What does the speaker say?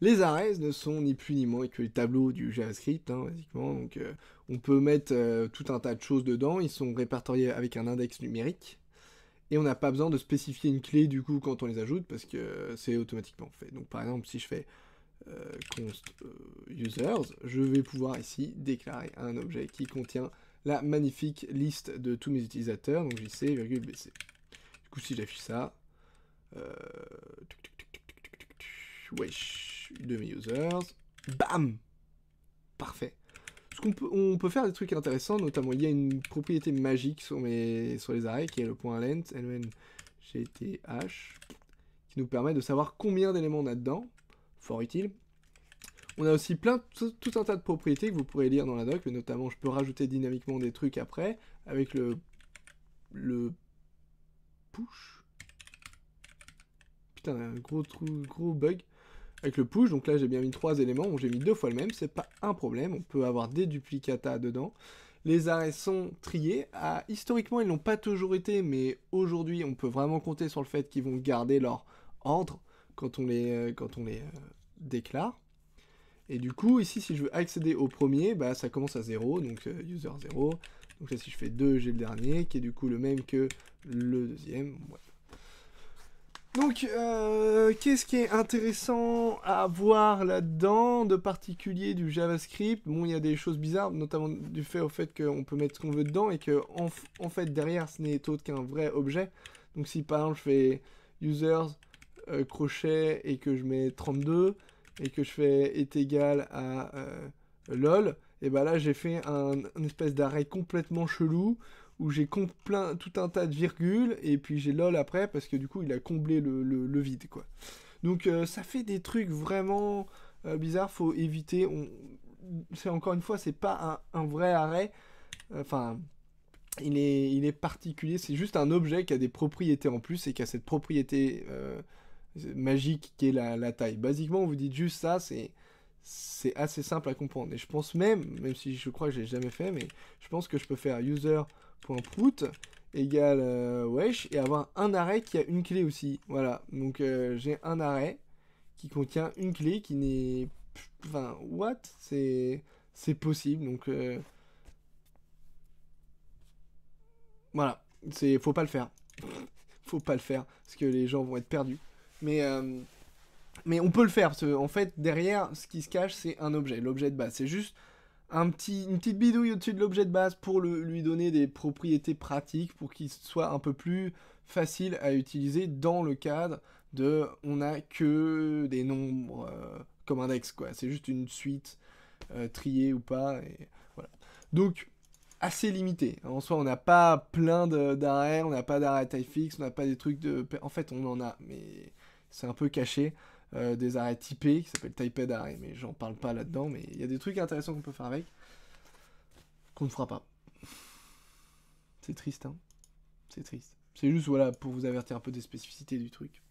Les arrays ne sont ni plus ni moins que les tableaux du JavaScript, hein, Donc, euh, on peut mettre euh, tout un tas de choses dedans. Ils sont répertoriés avec un index numérique. Et on n'a pas besoin de spécifier une clé, du coup, quand on les ajoute, parce que c'est automatiquement fait. Donc, par exemple, si je fais euh, const users, je vais pouvoir ici déclarer un objet qui contient la magnifique liste de tous mes utilisateurs, donc jc, bc. Du coup, si j'affiche ça, wesh, demi-users. Bam Parfait. ce qu'on peut, on peut faire des trucs intéressants, notamment il y a une propriété magique sur, mes, sur les arrêts qui est le point length, lngth qui nous permet de savoir combien d'éléments on a dedans. Fort utile. On a aussi plein, tout, un tas de propriétés que vous pourrez lire dans la doc, notamment je peux rajouter dynamiquement des trucs après avec le, le push. Putain, un gros, gros bug. Avec le push, donc là j'ai bien mis trois éléments, j'ai mis deux fois le même, c'est pas un problème, on peut avoir des duplicata dedans. Les arrêts sont triés. Ah, historiquement, ils n'ont pas toujours été, mais aujourd'hui, on peut vraiment compter sur le fait qu'ils vont garder leur ordre quand on les, euh, euh, déclare. Et du coup, ici, si je veux accéder au premier, bah, ça commence à 0, donc euh, user 0. Donc là, si je fais 2, j'ai le dernier, qui est du coup le même que le deuxième. Donc, euh, qu'est-ce qui est intéressant à voir là-dedans, de particulier du JavaScript Bon, il y a des choses bizarres, notamment du fait au fait qu'on peut mettre ce qu'on veut dedans et que en, fait derrière ce n'est autre qu'un vrai objet. Donc, si par exemple je fais users euh, crochet et que je mets 32 et que je fais est égal à euh, lol, et ben là j'ai fait un espèce d'arrêt complètement chelou où j'ai plein tout un tas de virgules et puis j'ai lol après parce que du coup il a comblé le, vide quoi. Donc euh, ça fait des trucs vraiment euh, bizarre. faut éviter. On... C'est encore une fois, c'est pas un, vrai arrêt. Enfin, il, est, il est particulier. C'est juste un objet qui a des propriétés en plus et qui a cette propriété euh, magique qui est la, taille. Basiquement, vous dites juste ça, c'est c'est assez simple à comprendre. Et je pense même, même si je crois que je l'ai jamais fait, mais je pense que je peux faire user point prout égale euh, wesh et avoir un arrêt qui a une clé aussi. Voilà, donc euh, j'ai un arrêt qui contient une clé qui n'est... Enfin, what C'est possible, donc... Euh, voilà, c'est faut pas le faire. faut pas le faire, parce que les gens vont être perdus. Mais... Mais on peut le faire, parce en fait, derrière, ce qui se cache, c'est un objet, l'objet de base. C'est juste petit, une petite bidouille au-dessus de l'objet de base pour le, lui donner des propriétés pratiques pour qu'il soit un peu plus facile à utiliser dans le cadre de on n'a que des nombres euh, comme index quoi c'est juste une suite euh, triée ou pas et voilà donc assez limité en soi on n'a pas plein d'arrêts on n'a pas d'arrêt taille fixe on n'a pas des trucs de en fait on en a mais c'est un peu caché euh, des arrêts typés qui s'appellent typed arrêt, mais j'en parle pas là-dedans, mais il y a des trucs intéressants qu'on peut faire avec, qu'on ne fera pas. C'est triste, hein C'est triste. C'est juste, voilà, pour vous avertir un peu des spécificités du truc.